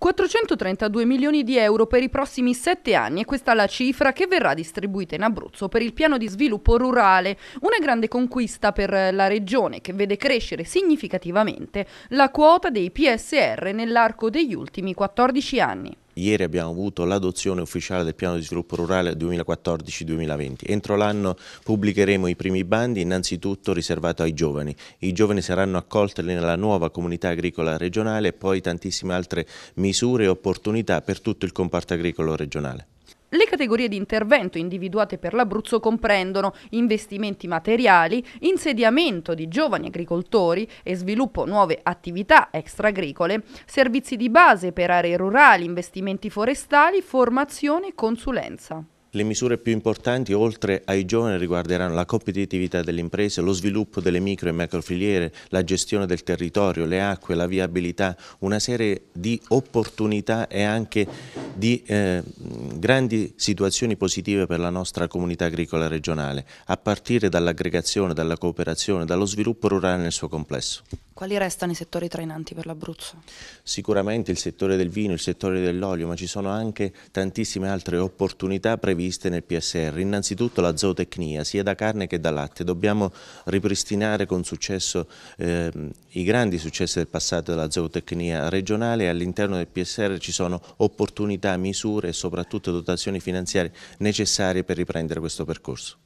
432 milioni di euro per i prossimi sette anni e questa è la cifra che verrà distribuita in Abruzzo per il piano di sviluppo rurale, una grande conquista per la regione che vede crescere significativamente la quota dei PSR nell'arco degli ultimi 14 anni. Ieri abbiamo avuto l'adozione ufficiale del piano di sviluppo rurale 2014-2020. Entro l'anno pubblicheremo i primi bandi, innanzitutto riservato ai giovani. I giovani saranno accolti nella nuova comunità agricola regionale e poi tantissime altre misure e opportunità per tutto il comparto agricolo regionale. Le categorie di intervento individuate per l'Abruzzo comprendono investimenti materiali, insediamento di giovani agricoltori e sviluppo nuove attività extraagricole, servizi di base per aree rurali, investimenti forestali, formazione e consulenza. Le misure più importanti, oltre ai giovani, riguarderanno la competitività delle imprese, lo sviluppo delle micro e macro filiere, la gestione del territorio, le acque, la viabilità, una serie di opportunità e anche di eh, grandi situazioni positive per la nostra comunità agricola regionale, a partire dall'aggregazione, dalla cooperazione, dallo sviluppo rurale nel suo complesso. Quali restano i settori trainanti per l'Abruzzo? Sicuramente il settore del vino, il settore dell'olio, ma ci sono anche tantissime altre opportunità previste nel PSR. Innanzitutto la zootecnia, sia da carne che da latte. Dobbiamo ripristinare con successo eh, i grandi successi del passato della zootecnia regionale all'interno del PSR ci sono opportunità, misure e soprattutto dotazioni finanziarie necessarie per riprendere questo percorso.